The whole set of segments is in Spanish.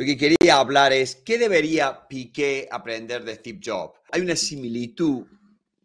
Lo que quería hablar es, ¿qué debería Piqué aprender de Steve Jobs? Hay una similitud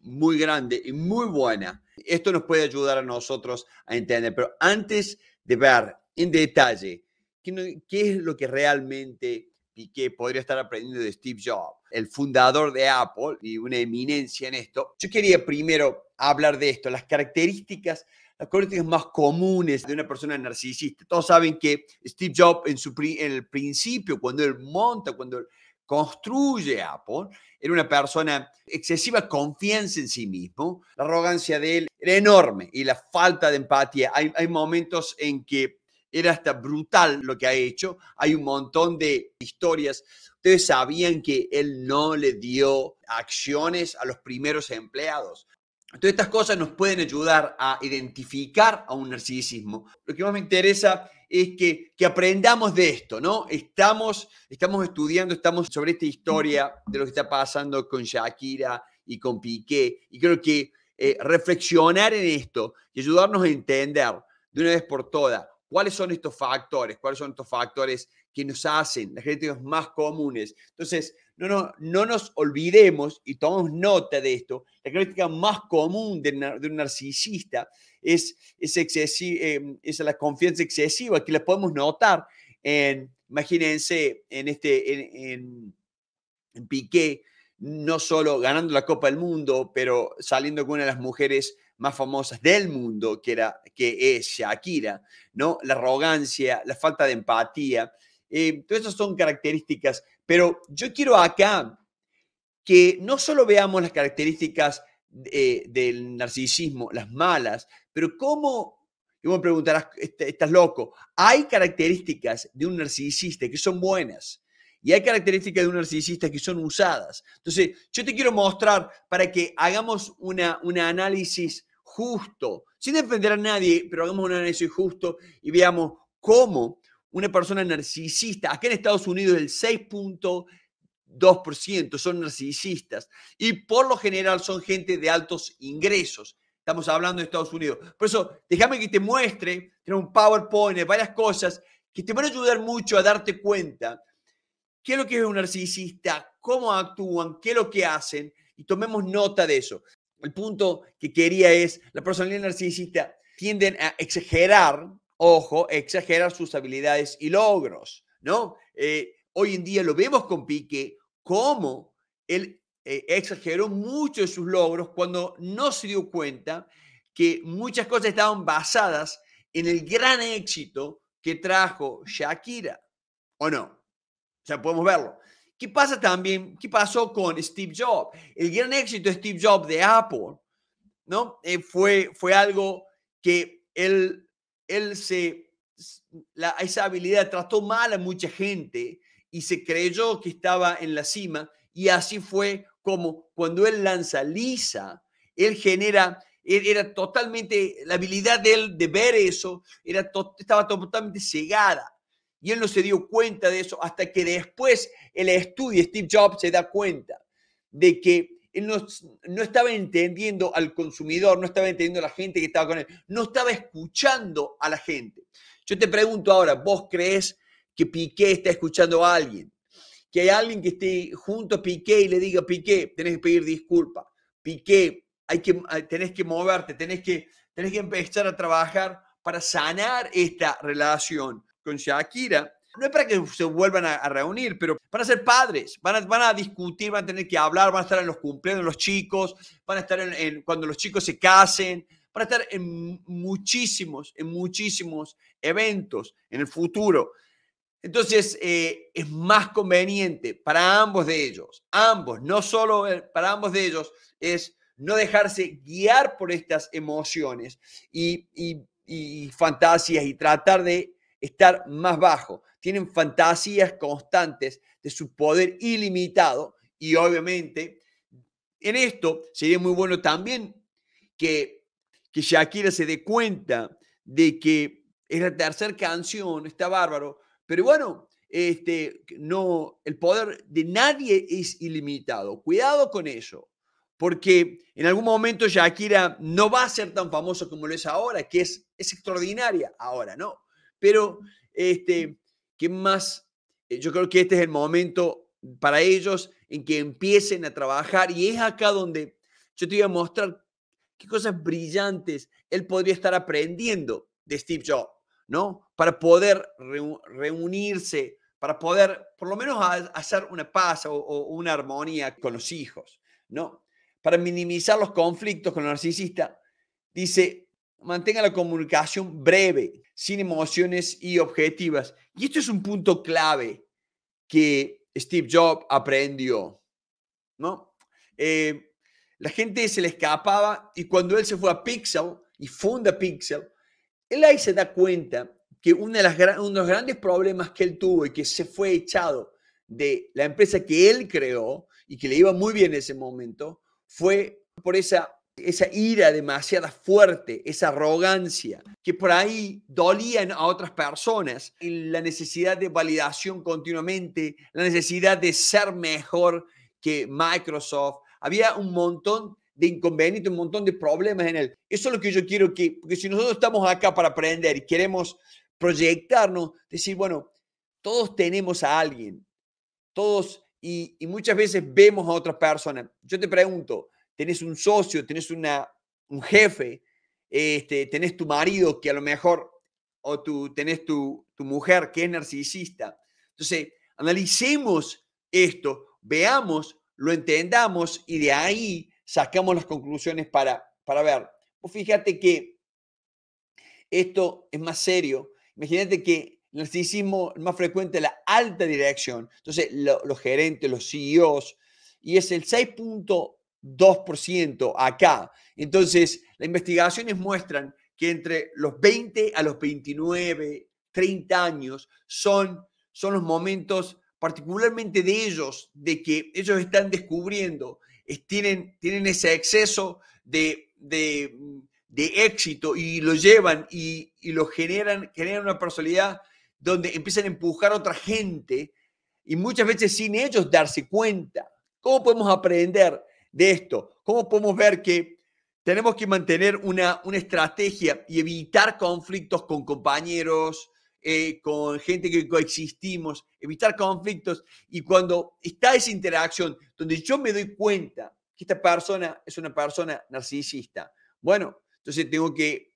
muy grande y muy buena. Esto nos puede ayudar a nosotros a entender, pero antes de ver en detalle qué, es lo que realmente Piqué podría estar aprendiendo de Steve Jobs, el fundador de Apple y una eminencia en esto, yo quería primero hablar de esto, las características las características más comunes de una persona narcisista. Todos saben que Steve Jobs en, su en el principio, cuando él monta, cuando él construye Apple, era una persona excesiva confianza en sí mismo, la arrogancia de él era enorme y la falta de empatía. Hay, hay momentos en que era hasta brutal lo que ha hecho, hay un montón de historias. Ustedes sabían que él no le dio acciones a los primeros empleados Todas estas cosas nos pueden ayudar a identificar a un narcisismo. Lo que más me interesa es que, aprendamos de esto, ¿no? Estamos, estamos estudiando, estamos sobre esta historia de lo que está pasando con Shakira y con Piqué. Y creo que eh, reflexionar en esto y ayudarnos a entender de una vez por todas cuáles son estos factores, cuáles son estos factores que nos hacen, las críticas más comunes. Entonces, no, no, no nos olvidemos y tomamos nota de esto. La crítica más común de, un narcisista es, es, excesi, em, es la confianza excesiva que la podemos notar en, imagínense, en, este, en, en, en Piqué, no solo ganando la Copa del Mundo, pero saliendo con una de las mujeres más famosas del mundo, que, era, que es Shakira, ¿no? La arrogancia, la falta de empatía, eh, todas esas son características, pero yo quiero acá que no solo veamos las características eh, del narcisismo, las malas, pero cómo, y me preguntarás, estás loco, hay características de un narcisista que son buenas, y hay características de un narcisista que son usadas. Entonces, yo te quiero mostrar para que hagamos un análisis justo, sin defender a nadie, pero hagamos un análisis justo y veamos cómo una persona narcisista, acá en Estados Unidos el 6.2% son narcisistas y por lo general son gente de altos ingresos. Estamos hablando de Estados Unidos. Por eso, déjame que te muestre, tengo un PowerPoint, varias cosas que te van a ayudar mucho a darte cuenta qué es lo que es un narcisista, cómo actúan, qué es lo que hacen, y tomemos nota de eso. El punto que quería es, la personalidad narcisista tienden a exagerar, ojo, exagerar sus habilidades y logros, ¿no? Eh, hoy en día lo vemos con Pique, cómo él eh, exageró mucho de sus logros cuando no se dio cuenta que muchas cosas estaban basadas en el gran éxito que trajo Shakira, ¿o no? O sea, podemos verlo. ¿Qué pasa también? ¿Qué pasó con Steve Jobs? El gran éxito de Steve Jobs de Apple, ¿no? Eh, fue, fue algo que él, él se, la, esa habilidad trató mal a mucha gente y se creyó que estaba en la cima y así fue como cuando él lanza Lisa, él genera, era totalmente, la habilidad de él de ver eso, era estaba totalmente cegada y él no se dio cuenta de eso hasta que después el estudio, Steve Jobs se da cuenta de que él no, estaba entendiendo al consumidor, no estaba entendiendo a la gente que estaba con él, no estaba escuchando a la gente. Yo te pregunto ahora, ¿vos crees que Piqué está escuchando a alguien? Que hay alguien que esté junto a Piqué y le diga, Piqué, tenés que pedir disculpa. Piqué, hay que, ah, tenés que moverte, tenés que, tenés que empezar a trabajar para sanar esta relación con Shakira, no es para que se vuelvan a, reunir, pero para ser padres, van a, discutir, van a tener que hablar, van a estar en los cumpleaños de los chicos, van a estar en, cuando los chicos se casen, van a estar en muchísimos, en muchísimos eventos en el futuro. Entonces, eh, es más conveniente para ambos de ellos, ambos, no solo eh, para ambos de ellos, es no dejarse guiar por estas emociones y, y fantasías y tratar de estar más bajo. Tienen fantasías constantes de su poder ilimitado y obviamente en esto sería muy bueno también que, que Shakira se dé cuenta de que es la tercera canción, está bárbaro, pero bueno, este, no, el poder de nadie es ilimitado. Cuidado con eso, porque en algún momento Shakira no va a ser tan famosa como lo es ahora, que es, es extraordinaria ahora, ¿no? Pero, este, ¿qué más? Eh, yo creo que este es el momento para ellos en que empiecen a trabajar y es acá donde yo te voy a mostrar qué cosas brillantes él podría estar aprendiendo de Steve Jobs, ¿no? Para poder reunirse, para poder por lo menos hacer una paz o, o una armonía con los hijos, ¿no? Para minimizar los conflictos con el narcisista, dice, Mantenga la comunicación breve, sin emociones y objetivas. Y esto es un punto clave que Steve Jobs aprendió. ¿no? Eh, la gente se le escapaba y cuando él se fue a Pixel y funda Pixel, él ahí se da cuenta que una uno de los grandes problemas que él tuvo y que se fue echado de la empresa que él creó y que le iba muy bien en ese momento fue por esa esa ira demasiada fuerte, esa arrogancia, que por ahí dolían a otras personas, la necesidad de validación continuamente, la necesidad de ser mejor que Microsoft. Había un montón de inconvenientes, un montón de problemas en él. Eso es lo que yo quiero que, porque si nosotros estamos acá para aprender y queremos proyectarnos, decir, bueno, todos tenemos a alguien, todos, y, y muchas veces vemos a otras personas. Yo te pregunto, tenés un socio, tenés una, un jefe, este, tenés tu marido que a lo mejor, o tenés tu, mujer que es narcisista. Entonces, analicemos esto, veamos, lo entendamos y de ahí sacamos las conclusiones para, para ver. O fíjate que esto es más serio. Imagínate que el narcisismo es más frecuente la alta dirección. Entonces, los gerentes, los CEOs, y es el 6. 2% acá. Entonces, las investigaciones muestran que entre los 20 a los 29, 30 años son, son los momentos particularmente de ellos, de que ellos están descubriendo, es, tienen, tienen ese exceso de, éxito y lo llevan y, y, lo generan, generan una personalidad donde empiezan a empujar a otra gente y muchas veces sin ellos darse cuenta. ¿Cómo podemos aprender de esto? ¿Cómo podemos ver que tenemos que mantener una, estrategia y evitar conflictos con compañeros, eh, con gente que coexistimos, evitar conflictos? Y cuando está esa interacción, donde yo me doy cuenta que esta persona es una persona narcisista, bueno, entonces tengo que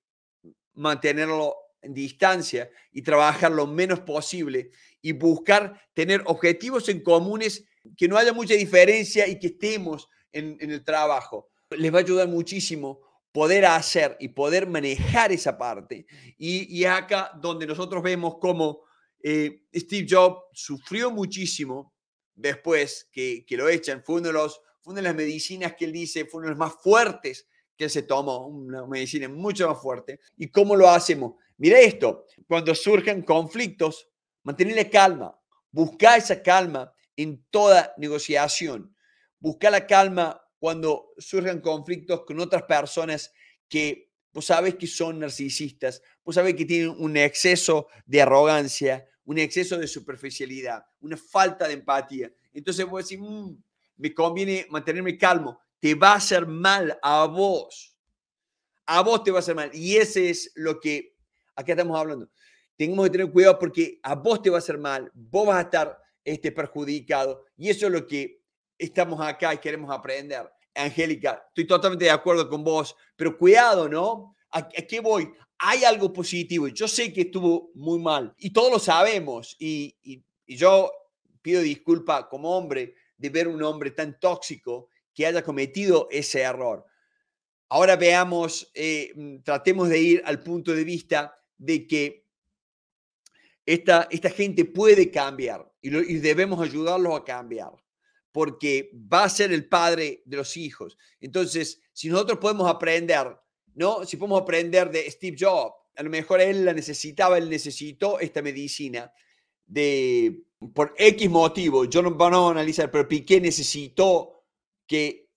mantenerlo en distancia y trabajar lo menos posible y buscar tener objetivos en comunes que no haya mucha diferencia y que estemos en, el trabajo. Les va a ayudar muchísimo poder hacer y poder manejar esa parte. Y, y acá donde nosotros vemos cómo eh, Steve Jobs sufrió muchísimo después que, que, lo echan. Fue, uno de los, una de las medicinas que él dice, fue una de las más fuertes que él se tomó, una medicina mucho más fuerte. ¿Y cómo lo hacemos? Mira esto, cuando surgen conflictos, mantener la calma, buscar esa calma en toda negociación busca la calma cuando surjan conflictos con otras personas que vos sabés que son narcisistas, vos sabés que tienen un exceso de arrogancia, un exceso de superficialidad, una falta de empatía. Entonces vos decís, mm, me conviene mantenerme calmo, te va a hacer mal a vos. A vos te va a hacer mal. Y ese es lo que acá estamos hablando. Tenemos que tener cuidado porque a vos te va a hacer mal, vos vas a estar este, perjudicado. Y eso es lo que estamos acá y queremos aprender. Angélica, estoy totalmente de acuerdo con vos, pero cuidado, ¿no? ¿A, qué voy? Hay algo positivo. Yo sé que estuvo muy mal y todos lo sabemos y, yo pido disculpa como hombre de ver un hombre tan tóxico que haya cometido ese error. Ahora veamos, eh, mm, tratemos de ir al punto de vista de que esta, esta gente puede cambiar y, y debemos ayudarlos a cambiar porque va a ser el padre de los hijos. Entonces, si nosotros podemos aprender, ¿no? Si podemos aprender de Steve Jobs, a lo mejor él la necesitaba, él necesitó esta medicina de, por X motivo, yo no van a analizar, pero Piqué necesitó que,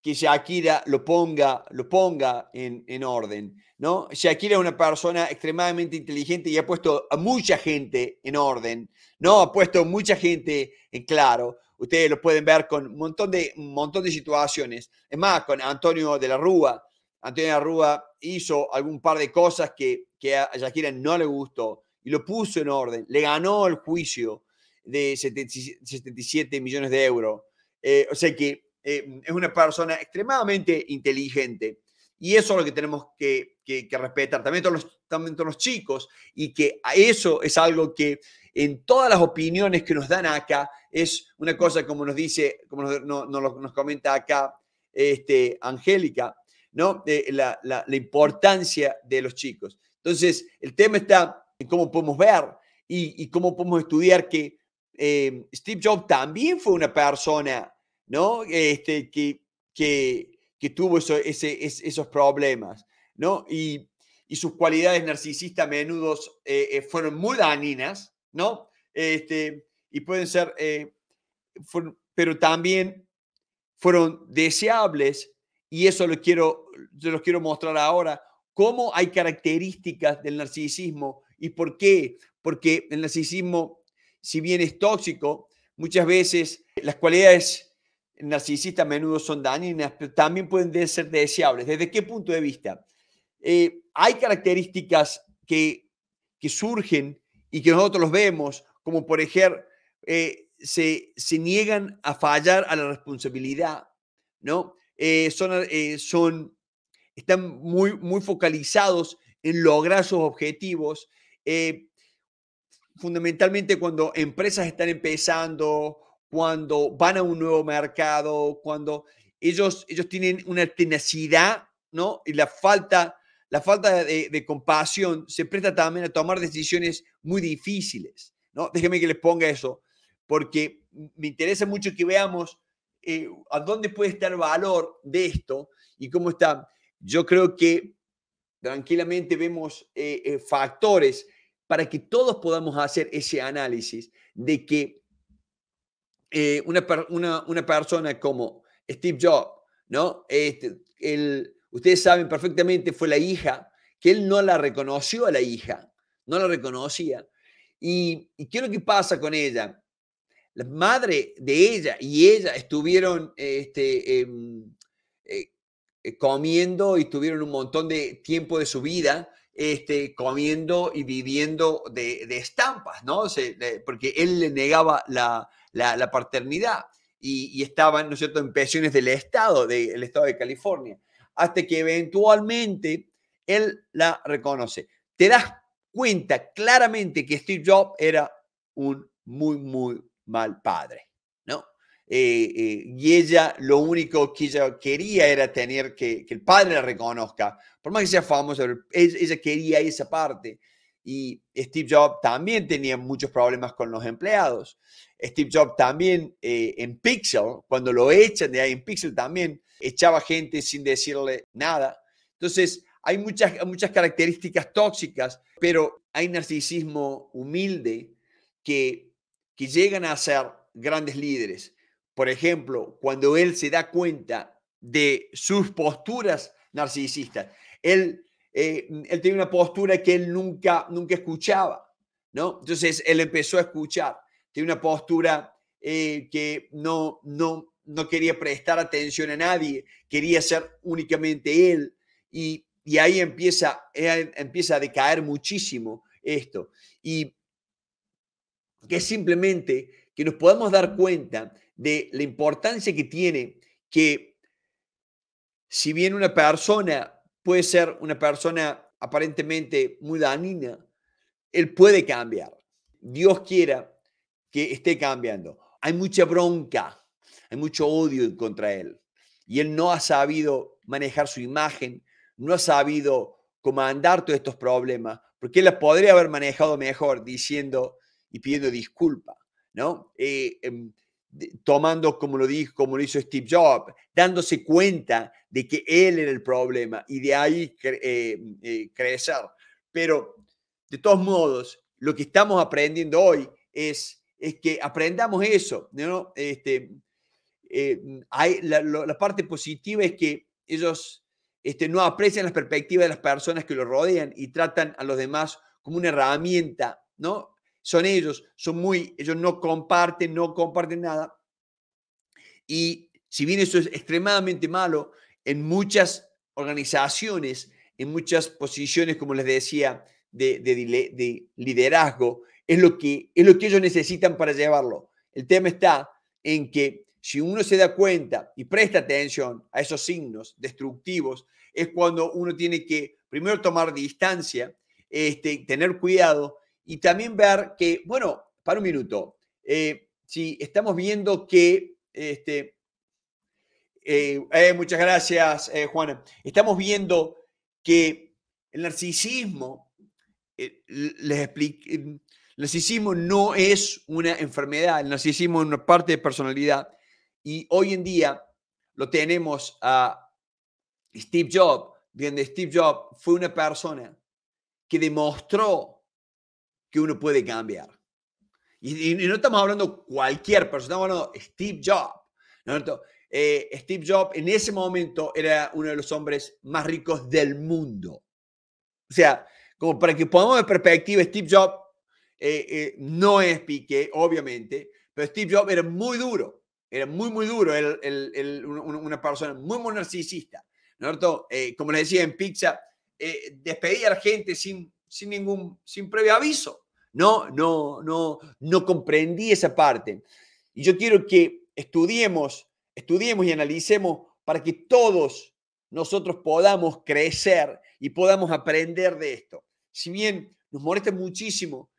que Shakira lo ponga, lo ponga en, en orden, ¿no? Shakira es una persona extremadamente inteligente y ha puesto a mucha gente en orden, no, ha puesto mucha gente en claro. Ustedes lo pueden ver con un montón de, de situaciones. Es más, con Antonio de la Rúa. Antonio de la Rúa hizo algún par de cosas que, que a Shakira no le gustó y lo puso en orden. Le ganó el juicio de 77 millones de euros. Eh, o sea que eh, es una persona extremadamente inteligente. Y eso es lo que tenemos que, respetar. También todos, también todos los chicos. Y que eso es algo que en todas las opiniones que nos dan acá. Es una cosa como nos dice, como nos, no, nos comenta acá este, Angélica, ¿no? De la, la, importancia de los chicos. Entonces, el tema está en cómo podemos ver y, cómo podemos estudiar que eh, Steve Jobs también fue una persona, ¿no? Este, que, que, que tuvo eso, esos problemas, ¿no? Y, y sus cualidades narcisistas a menudo eh, eh, fueron muy dañinas, ¿no? Este, y pueden ser, eh, pero también fueron deseables y eso lo quiero, los quiero mostrar ahora, cómo hay características del narcisismo y por qué. Porque el narcisismo, si bien es tóxico, muchas veces las cualidades narcisistas a menudo son dañinas, pero también pueden ser deseables. ¿Desde qué punto de vista? Eh, hay características que, que surgen y que nosotros los vemos, como por ejemplo, eh, se, se, niegan a fallar a la responsabilidad, ¿no? Eh, son, eh, son, están muy, muy focalizados en lograr sus objetivos. fundamentalmente cuando empresas están empezando, cuando van a un nuevo mercado, cuando ellos, ellos tienen una tenacidad, ¿no? Y la falta, la falta de compasión se presta también a tomar decisiones muy difíciles. ¿no? Déjenme que les ponga eso, porque me interesa mucho que veamos eh, a dónde puede estar valor de esto y cómo está. Yo creo que tranquilamente vemos eh, eh, factores para que todos podamos hacer ese análisis de que una, persona como Steve Jobs, ¿no? el, este, ustedes saben perfectamente, fue la hija, que él no la reconoció a la hija, no la reconocía. Y, ¿qué es lo que pasa con ella? La madre de ella y ella estuvieron este, em, eh, eh, comiendo y tuvieron un montón de tiempo de su vida este, comiendo y viviendo de, estampas, ¿no? porque él le negaba la, paternidad y, estaban, ¿no es cierto?, en pensiones del Estado, del Estado de California, hasta que eventualmente él la reconoce. Te das cuenta claramente que Steve Jobs era un muy, muy mal padre, ¿no? Eh, eh, y ella lo único que ella quería era tener que, el padre la reconozca, por más que sea famosa, ella quería esa parte. Y Steve Jobs también tenía muchos problemas con los empleados. Steve Jobs también eh, en Pixel, cuando lo echan de ahí en Pixel también, echaba gente sin decirle nada. Entonces, hay muchas, muchas características tóxicas, pero hay narcisismo humilde que, que llegan a ser grandes líderes. Por ejemplo, cuando él se da cuenta de sus posturas narcisistas, él, eh, él tenía una postura que él nunca, nunca escuchaba, ¿no? Entonces él empezó a escuchar, tenía una postura eh, que no, no, no quería prestar atención a nadie, quería ser únicamente él y y ahí empieza, eh, empieza a decaer muchísimo esto. Y que simplemente que nos podamos dar cuenta de la importancia que tiene que si bien una persona puede ser una persona aparentemente muy dañina, él puede cambiar. Dios quiera que esté cambiando. Hay mucha bronca, hay mucho odio contra él. Y él no ha sabido manejar su imagen, no ha sabido comandar todos estos problemas, porque él las podría haber manejado mejor diciendo y pidiendo disculpas, ¿no? Eh, em, tomando como lo dijo, como lo hizo Steve Jobs, dándose cuenta de que él era el problema y de ahí eh, eh, crecer. Pero de todos modos, lo que estamos aprendiendo hoy es, es que aprendamos eso, ¿no? Este, hay, la, la parte positiva es que ellos este, no aprecian las perspectivas de las personas que lo rodean y tratan a los demás como una herramienta, ¿no? Son ellos, son muy, ellos no comparten, no comparten nada. Y si bien eso es extremadamente malo, en muchas organizaciones, en muchas posiciones, como les decía, de, de, de liderazgo, es lo, que, es lo que ellos necesitan para llevarlo. El tema está en que si uno se da cuenta y presta atención a esos signos destructivos es cuando uno tiene que primero tomar distancia, este, tener cuidado y también ver que, bueno, para un minuto, eh, si estamos viendo que, este, eh, eh, muchas gracias, Juana, estamos viendo que el narcisismo, les explico, el narcisismo no es una enfermedad, el narcisismo es una parte de personalidad y hoy en día lo tenemos a Steve Jobs, bien, Steve Jobs fue una persona que demostró que uno puede cambiar. Y, no estamos hablando cualquier persona, estamos hablando de Steve Jobs. Eh, Steve Jobs en ese momento era uno de los hombres más ricos del mundo. O sea, como para que podamos de perspectiva, Steve Jobs eh, eh, no es Piqué, obviamente, pero Steve Jobs era muy duro, era muy, muy duro, era una persona muy, muy narcisista. Eh, como les decía en pizza, eh, despedía a la gente sin, sin ningún, sin previo aviso. No, no, no, no comprendí esa parte. Y yo quiero que estudiemos, estudiemos y analicemos para que todos nosotros podamos crecer y podamos aprender de esto. Si bien nos molesta muchísimo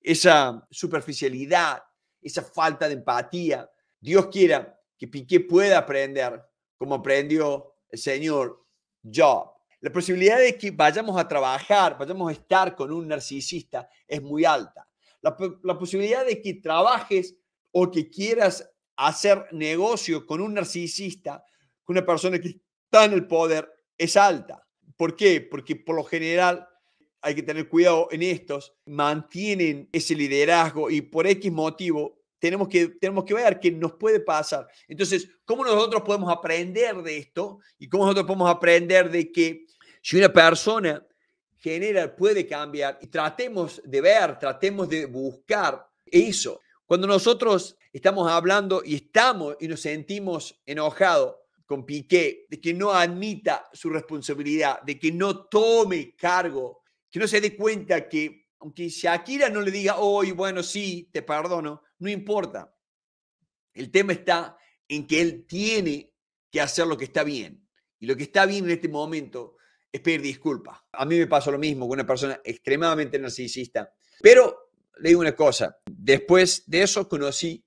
esa superficialidad, esa falta de empatía, Dios quiera que Piqué pueda aprender como aprendió señor Job. La posibilidad de que vayamos a trabajar, vayamos a estar con un narcisista es muy alta. La, posibilidad de que trabajes o que quieras hacer negocio con un narcisista, con una persona que está en el poder, es alta. ¿Por qué? Porque por lo general hay que tener cuidado en estos, mantienen ese liderazgo y por X motivo tenemos que, tenemos que ver qué nos puede pasar. Entonces, ¿cómo nosotros podemos aprender de esto? ¿Y cómo nosotros podemos aprender de que si una persona genera, puede cambiar, y tratemos de ver, tratemos de buscar eso? Cuando nosotros estamos hablando y estamos y nos sentimos enojados con Piqué, de que no admita su responsabilidad, de que no tome cargo, que no se dé cuenta que, aunque Shakira no le diga, hoy, bueno, sí, te perdono, no importa. El tema está en que él tiene que hacer lo que está bien. Y lo que está bien en este momento es pedir disculpas. A mí me pasó lo mismo con una persona extremadamente narcisista. Pero le digo una cosa, después de eso conocí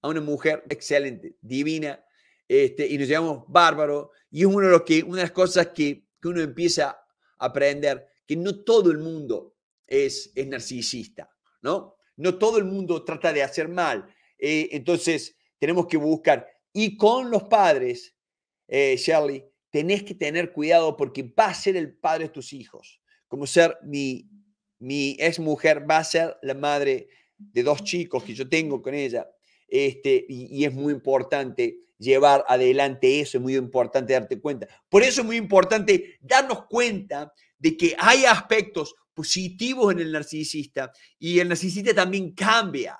a una mujer excelente, divina, este, y nos llamamos bárbaro. Y es uno de los que, una de las cosas que, uno empieza a aprender, que no todo el mundo es, es narcisista, ¿no? No todo el mundo trata de hacer mal. Eh, entonces, tenemos que buscar. Y con los padres, eh, Shirley, tenés que tener cuidado porque va a ser el padre de tus hijos. Como ser mi, mi ex mujer, va a ser la madre de dos chicos que yo tengo con ella. Este, y es muy importante llevar adelante eso, es muy importante darte cuenta. Por eso es muy importante darnos cuenta de que hay aspectos positivos en el narcisista y el narcisista también cambia,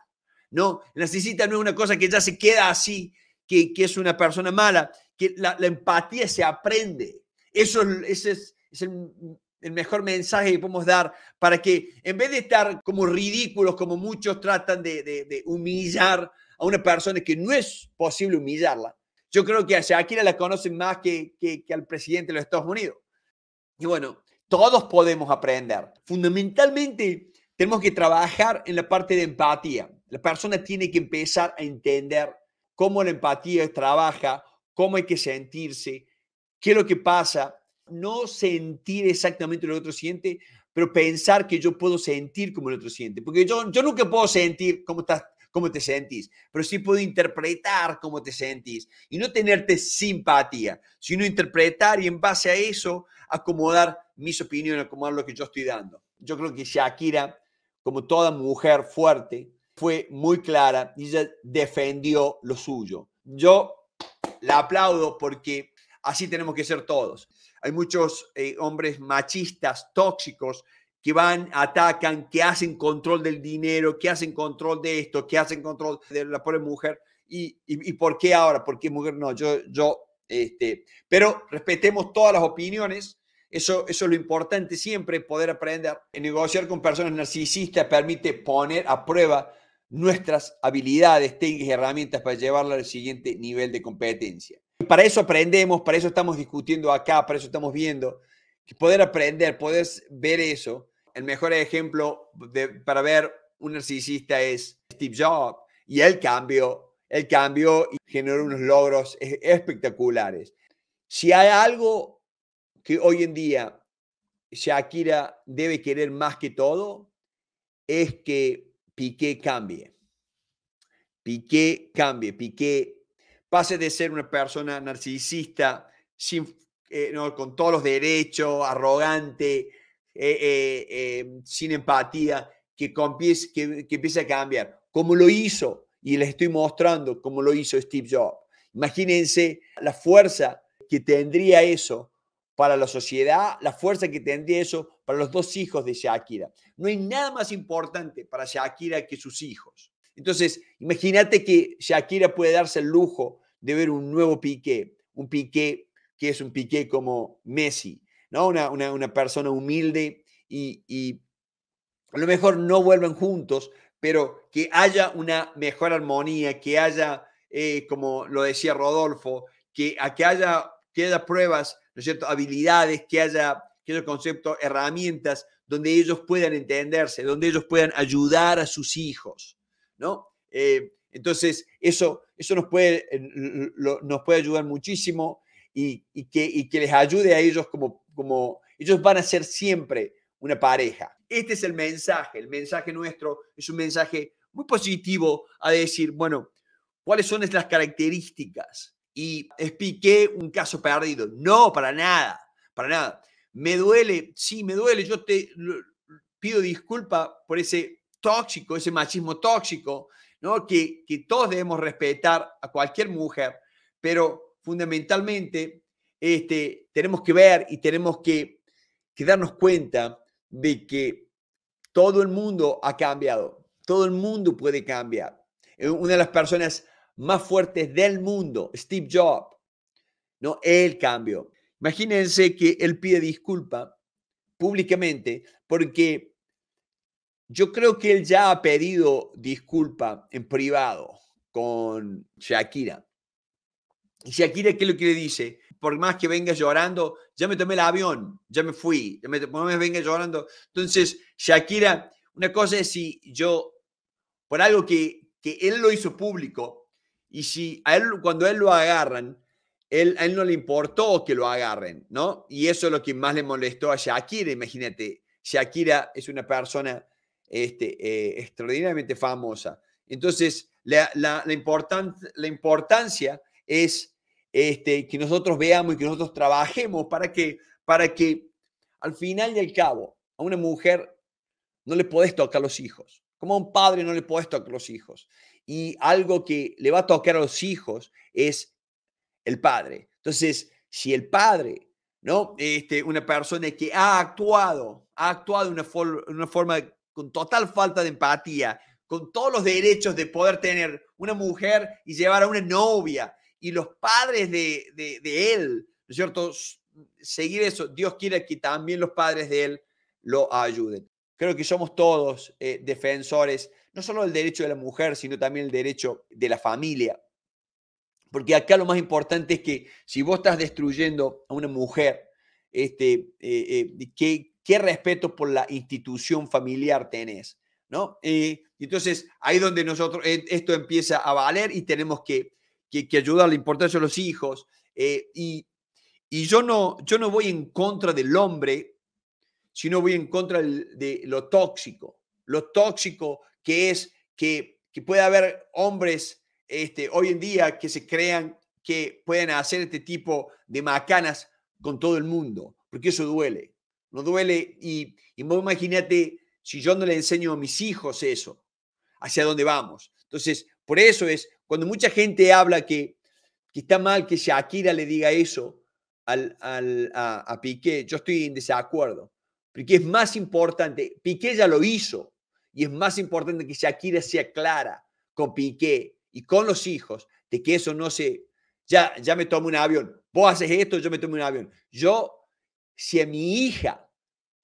¿no? El narcisista no es una cosa que ya se queda así, que, es una persona mala, que la, empatía se aprende. Eso, ese es, el, mejor mensaje que podemos dar para que en vez de estar como ridículos, como muchos tratan de, humillar a una persona que no es posible humillarla, yo creo que a Shakira la conocen más que, que, al presidente de los Estados Unidos. Y bueno, todos podemos aprender. Fundamentalmente, tenemos que trabajar en la parte de empatía. La persona tiene que empezar a entender cómo la empatía trabaja, cómo hay que sentirse, qué es lo que pasa. No sentir exactamente lo que el otro siente, pero pensar que yo puedo sentir como el otro siente. Porque yo, yo nunca puedo sentir cómo, estás, cómo te sentís, pero sí puedo interpretar cómo te sentís. Y no tenerte simpatía, sino interpretar y en base a eso acomodar mis opiniones, como lo que yo estoy dando. Yo creo que Shakira, como toda mujer fuerte, fue muy clara y ella defendió lo suyo. Yo la aplaudo porque así tenemos que ser todos. Hay muchos eh, hombres machistas, tóxicos, que van, atacan, que hacen control del dinero, que hacen control de esto, que hacen control de la pobre mujer. ¿Y, y, y por qué ahora? ¿Por qué mujer? No, yo, yo, este, pero respetemos todas las opiniones, eso, es lo importante siempre, poder aprender. negociar con personas narcisistas permite poner a prueba nuestras habilidades, técnicas y herramientas para llevarla al siguiente nivel de competencia. para eso aprendemos, para eso estamos discutiendo acá, para eso estamos viendo. poder aprender, poder ver eso. El mejor ejemplo para ver un narcisista es Steve Jobs y el cambio él cambió y generó unos logros e, espectaculares. Si hay algo que hoy en día Shakira debe querer más que todo es que Piqué cambie. Piqué cambie, Piqué pase de ser una persona narcisista, sin, eh, con todos los derechos, arrogante, eh, eh, sin empatía, que, que, que empiece a cambiar, como lo hizo, y les estoy mostrando cómo lo hizo Steve Jobs. Imagínense la fuerza que tendría eso para la sociedad, la fuerza que tendría eso para los dos hijos de Shakira. No hay nada más importante para Shakira que sus hijos. Entonces, imagínate que Shakira puede darse el lujo de ver un nuevo Piqué, un Piqué que es un Piqué como Messi, ¿no? Una, una, persona humilde y, a lo mejor no vuelvan juntos, pero que haya una mejor armonía, que haya, eh, como lo decía Rodolfo, que, que, haya, que haya pruebas cierto?, habilidades, que haya que el concepto herramientas donde ellos puedan entenderse, donde ellos puedan ayudar a sus hijos, ¿no? Eh, entonces, eso, eso nos, puede, nos puede ayudar muchísimo y, que, que les ayude a ellos como, como ellos van a ser siempre una pareja. Este es el mensaje, el mensaje nuestro es un mensaje muy positivo a decir, bueno, ¿cuáles son las características y es un caso perdido. No, para nada, para nada. Me duele, sí, me duele. Yo te pido disculpa por ese tóxico, ese machismo tóxico, ¿no? que, que todos debemos respetar a cualquier mujer, pero fundamentalmente este, tenemos que ver y tenemos que, que darnos cuenta de que todo el mundo ha cambiado, todo el mundo puede cambiar. Eh, una de las personas más fuertes del mundo, Steve Jobs. No, él cambió. Imagínense que él pide disculpa públicamente porque yo creo que él ya ha pedido disculpa en privado con Shakira. Y Shakira, ¿qué es lo que le dice? Por más que venga llorando, ya me tomé el avión, ya me fui, ya me, por más venga llorando. Entonces, Shakira, una cosa es si yo, por algo que, que él lo hizo público, y si a él, cuando él lo agarran, él, a él no le importó que lo agarren, ¿no? Y eso es lo que más le molestó a Shakira, imagínate. Shakira es una persona este, eh, extraordinariamente famosa. Entonces, la, la, la, importancia es este, que nosotros veamos y que nosotros trabajemos para que, para que al final y al cabo a una mujer no le podés tocar los hijos, como a un padre no le podés tocar los hijos y algo que le va a tocar a los hijos es el padre. Entonces, si el padre, ¿no? Este, una persona que ha actuado, ha actuado de una, una forma con total falta de empatía, con todos los derechos de poder tener una mujer y llevar a una novia, y los padres de, él, ¿no es cierto? Seguir eso, Dios quiere que también los padres de él lo ayuden. Creo que somos todos eh, defensores no solo el derecho de la mujer, sino también el derecho de la familia. Porque acá lo más importante es que si vos estás destruyendo a una mujer, este, eh, eh, ¿qué, ¿qué, respeto por la institución familiar tenés? ¿no? Eh, entonces, ahí donde nosotros, eh, esto empieza a valer y tenemos que, que, que ayudar la importancia de los hijos. y, yo no, yo no voy en contra del hombre, sino voy en contra de lo tóxico. Lo tóxico que es que, que puede haber hombres este, hoy en día que se crean que pueden hacer este tipo de macanas con todo el mundo, porque eso duele, no duele y, imagínate si yo no le enseño a mis hijos eso, hacia dónde vamos. Entonces, por eso es, cuando mucha gente habla que, que está mal que Shakira le diga eso al, a, a Piqué, yo estoy en desacuerdo, porque es más importante, Piqué ya lo hizo, y es más importante que Shakira sea clara con Piqué y con los hijos de que eso no se, ya, ya me tomo un avión, vos haces esto, yo me tomo un avión. Yo, si a mi hija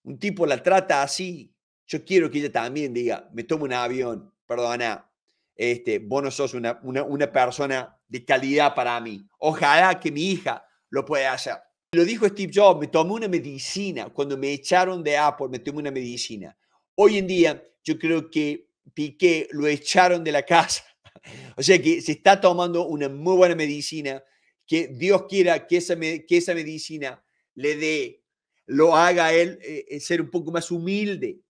un tipo la trata así, yo quiero que ella también diga, me tomo un avión, perdona, este, vos no sos una, una, una persona de calidad para mí. Ojalá que mi hija lo pueda hacer. Lo dijo Steve Jobs, me tomé una medicina, cuando me echaron de Apple, me tomé una medicina. Hoy en día yo creo que Piqué lo echaron de la casa. O sea que se está tomando una muy buena medicina. Que Dios quiera que esa, que esa medicina le dé, lo haga a él eh, eh, ser un poco más humilde,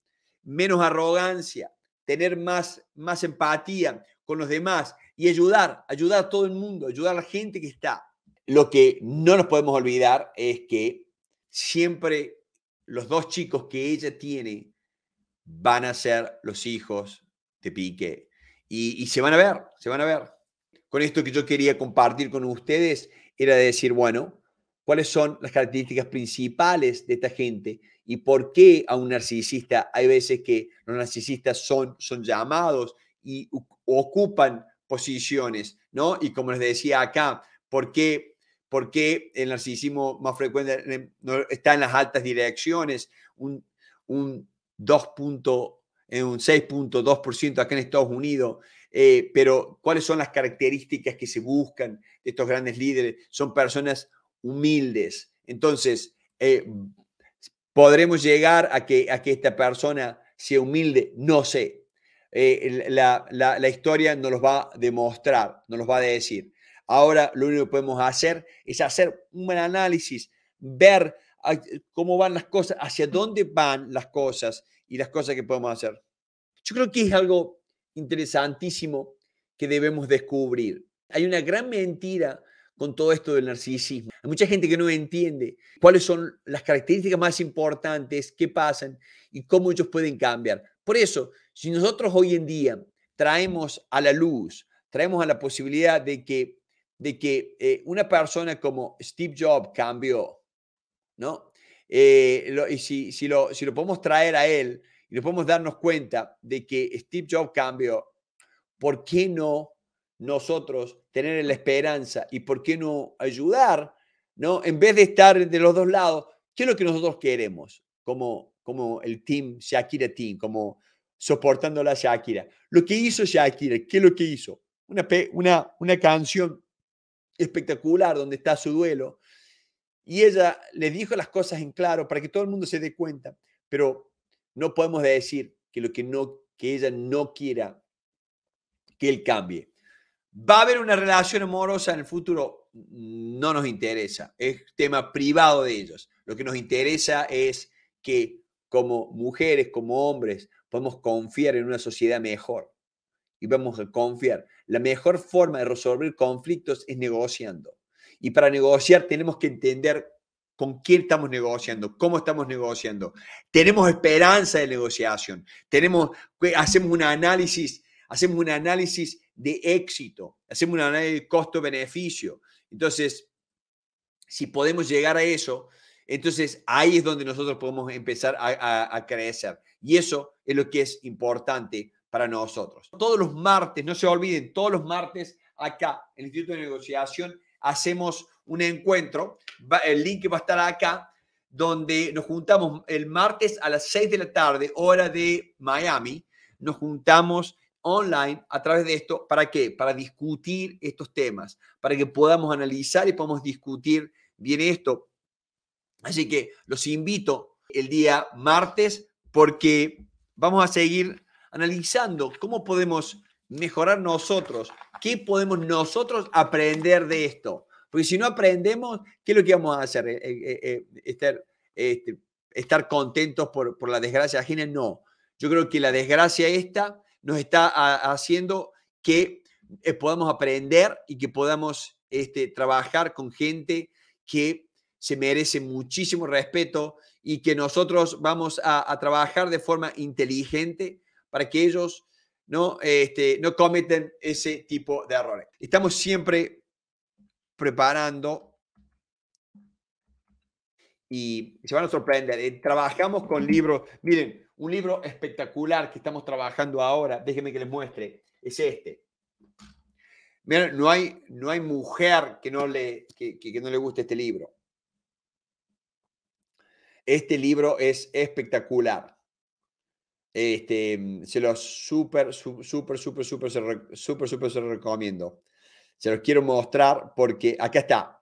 menos arrogancia, tener más, más empatía con los demás y ayudar, ayudar a todo el mundo, ayudar a la gente que está. Lo que no nos podemos olvidar es que siempre los dos chicos que ella tiene van a ser los hijos de pique Y, se van a ver, se van a ver. Con esto que yo quería compartir con ustedes era de decir, bueno, cuáles son las características principales de esta gente y por qué a un narcisista hay veces que los narcisistas son, son llamados y ocupan posiciones, ¿no? Y como les decía acá, ¿por qué, el narcisismo más frecuente está en las altas direcciones? Un, un 2 en eh, un 6.2% acá en Estados Unidos, eh, pero ¿cuáles son las características que se buscan de estos grandes líderes? Son personas humildes. Entonces, eh, ¿podremos llegar a que, a que esta persona sea humilde? No sé. la, historia nos los va a demostrar, nos los va a decir. Ahora lo único que podemos hacer es hacer un análisis, ver eh, cómo van las cosas, hacia dónde van las cosas y las cosas que podemos hacer. Yo creo que es algo interesantísimo que debemos descubrir. Hay una gran mentira con todo esto del narcisismo. Hay mucha gente que no entiende cuáles son las características más importantes, qué pasan y cómo ellos pueden cambiar. Por eso, si nosotros hoy en día traemos a la luz, traemos a la posibilidad de que, de que eh, una persona como Steve Jobs cambió, ¿no? Eh, y si, si, lo, si lo podemos traer a él y nos podemos darnos cuenta de que Steve Jobs cambió, ¿por qué no nosotros tener la esperanza y por qué no ayudar, ¿no? En vez de estar de los dos lados, ¿qué es lo que nosotros queremos como, como el team Shakira Team, como soportando a la Shakira? Lo que hizo Shakira, ¿qué es lo que hizo? Una, una, una canción espectacular donde está su duelo, y ella le dijo las cosas en claro para que todo el mundo se dé cuenta, pero no podemos decir que lo que no que ella no quiera que él cambie. Va a haber una relación amorosa en el futuro, no nos interesa, es tema privado de ellos. Lo que nos interesa es que como mujeres, como hombres, podemos confiar en una sociedad mejor y vamos a confiar. La mejor forma de resolver conflictos es negociando. Y para negociar tenemos que entender con quién estamos negociando, cómo estamos negociando. Tenemos esperanza de negociación. Tenemos, hacemos un análisis, hacemos un análisis de éxito, hacemos un análisis de costo-beneficio. Entonces, si podemos llegar a eso, entonces ahí es donde nosotros podemos empezar a, a crecer. Y eso es lo que es importante para nosotros. Todos los martes, no se olviden, todos los martes acá en el Instituto de Negociación hacemos un encuentro. el link va a estar acá, donde nos juntamos el martes a las 6 de la tarde, hora de Miami. Nos juntamos online a través de esto. ¿Para qué? Para discutir estos temas, para que podamos analizar y podamos discutir bien esto. Así que los invito el día martes porque vamos a seguir analizando cómo podemos mejorar nosotros ¿Qué podemos nosotros aprender de esto? Porque si no aprendemos, ¿qué es lo que vamos a hacer? Eh, eh, eh, este, estar, contentos por, la desgracia ajena, no. Yo creo que la desgracia esta nos está haciendo que podamos aprender y que podamos este, trabajar con gente que se merece muchísimo respeto y que nosotros vamos a trabajar de forma inteligente para que ellos no, este, no cometen ese tipo de errores. Estamos siempre preparando y se van a sorprender. Eh, trabajamos con libros, miren, un libro espectacular que estamos trabajando ahora, déjenme que les muestre, es este. no hay, no hay mujer que no, le, que no le guste este libro. Este libro es espectacular. Este, mm, se los súper, súper, súper, súper, súper, súper se los recomiendo. Se los quiero mostrar porque acá está.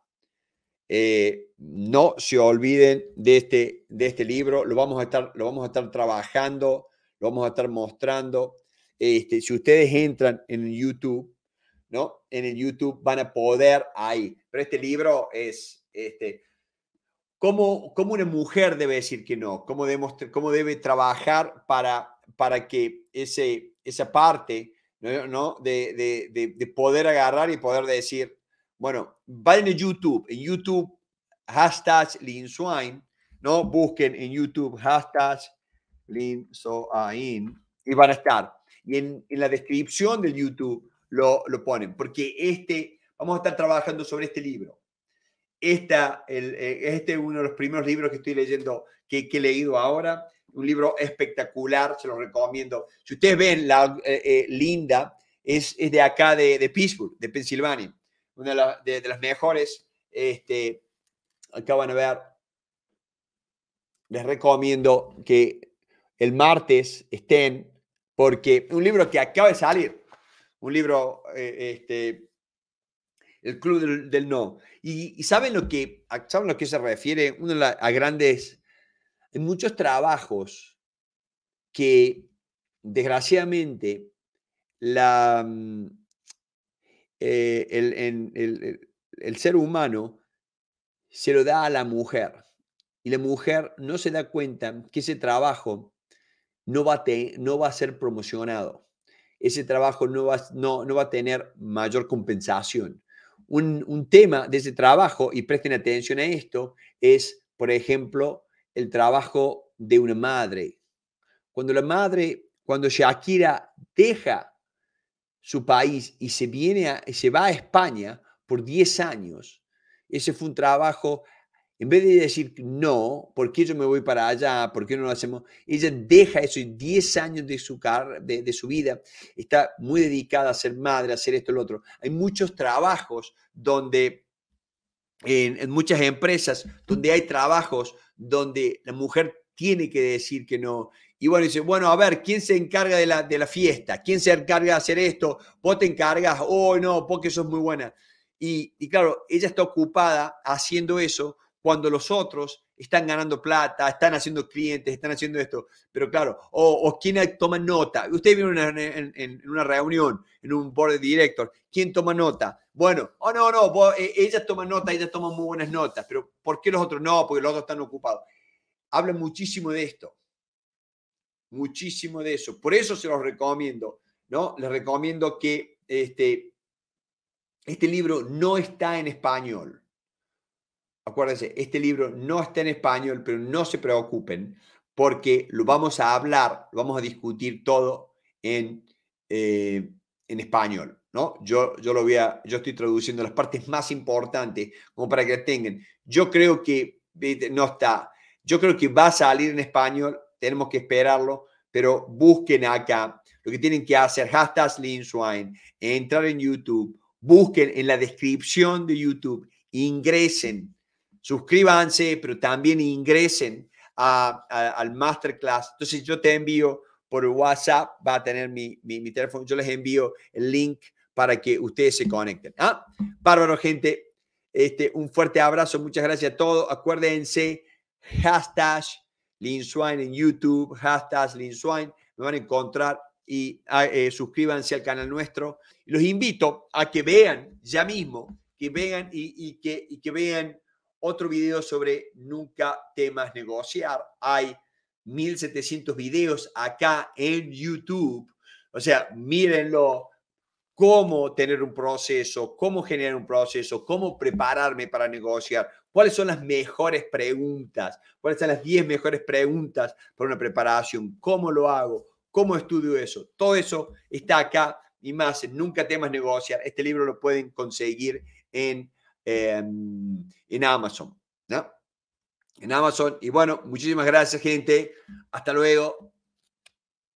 Eh, no se olviden de este, de este libro, lo vamos, a estar, lo vamos a estar trabajando, lo vamos a estar mostrando. Este, si ustedes entran en YouTube, ¿no? En el YouTube van a poder ahí. Pero este libro es, este, ¿Cómo, ¿Cómo, una mujer debe decir que no? ¿Cómo, cómo debe trabajar para, para que ese, esa parte ¿no? de, de, de, poder agarrar y poder decir, bueno, vayan a YouTube, en YouTube, hashtag Lin Swine, ¿no? busquen en YouTube hashtag Lin y van a estar. Y en, en la descripción del YouTube lo, lo ponen, porque este, vamos a estar trabajando sobre este libro esta, eh, este es uno de los primeros libros que estoy leyendo, que, he leído ahora, un libro espectacular, se lo recomiendo. Si ustedes ven, la, eh, eh, Linda es, es, de acá, de, de, Pittsburgh, de Pensilvania, una de, las mejores. Este, acá van a ver, les recomiendo que el martes estén, porque un libro que acaba de salir, un libro este, el club del, no. Y, saben lo que lo que se refiere uno a grandes en muchos trabajos que desgraciadamente la, mm, eh, el, ser humano se lo da a la mujer y la mujer no se da cuenta que ese trabajo no va a, no va a ser promocionado. Ese trabajo no no va a tener mayor compensación. Un, tema de ese trabajo, y presten atención a esto, es, por ejemplo, el trabajo de una madre. Cuando la madre, cuando Shakira deja su país y se, viene se va a España por 10 años, ese fue un trabajo en vez de decir, no, ¿por qué yo me voy para allá? ¿Por qué no lo hacemos? Ella deja eso y 10 años de su, de, su vida está muy dedicada a ser madre, a hacer esto, lo otro. Hay muchos trabajos donde, en, muchas empresas, donde hay trabajos donde la mujer tiene que decir que no. Y bueno, dice, bueno, a ver, ¿quién se encarga de la, de la fiesta? ¿Quién se encarga de hacer esto? Vos te encargas, oh no, porque eso es muy buena. Y, y claro, ella está ocupada haciendo eso cuando los otros están ganando plata, están haciendo clientes, están haciendo esto. Pero claro, o, quién toma nota. Usted viene en, una reunión, en un board director, ¿quién toma nota? Bueno, oh no, no, eh, ellas toman nota, ellas toman muy buenas notas, pero ¿por qué los otros no? Porque los otros están ocupados. Hablan muchísimo de esto, muchísimo de eso. Por eso se los recomiendo, ¿no? Les recomiendo que este, este libro no está en español acuérdense, este libro no está en español, pero no se preocupen porque lo vamos a hablar, lo vamos a discutir todo en, eh, en español. ¿no? Yo, yo, lo voy a, yo estoy traduciendo las partes más importantes como para que tengan. Yo creo que no está. Yo creo que va a salir en español, tenemos que esperarlo, pero busquen acá lo que tienen que hacer, hashtag Linswine, entrar en YouTube, busquen en la descripción de YouTube, ingresen suscríbanse, pero también ingresen a, al masterclass. Entonces yo te envío por WhatsApp, va a tener mi, mi, teléfono, yo les envío el link para que ustedes se conecten. ¿Ah? Bárbaro, gente. Este, un fuerte abrazo, muchas gracias a todos. Acuérdense, hashtag Linswine en YouTube, hashtag Linswine, me van a encontrar y ah, eh, suscríbanse al canal nuestro. Los invito a que vean ya mismo, que vean y, y que, y que vean otro video sobre nunca temas negociar. Hay 1700 videos acá en YouTube. O sea, mírenlo, cómo tener un proceso, cómo generar un proceso, cómo prepararme para negociar, cuáles son las mejores preguntas, cuáles son las 10 mejores preguntas para una preparación, cómo lo hago, cómo estudio eso. Todo eso está acá y más, nunca temas negociar. Este libro lo pueden conseguir en Em, en Amazon. ¿no? En Amazon. Y bueno, muchísimas gracias, gente. Hasta luego.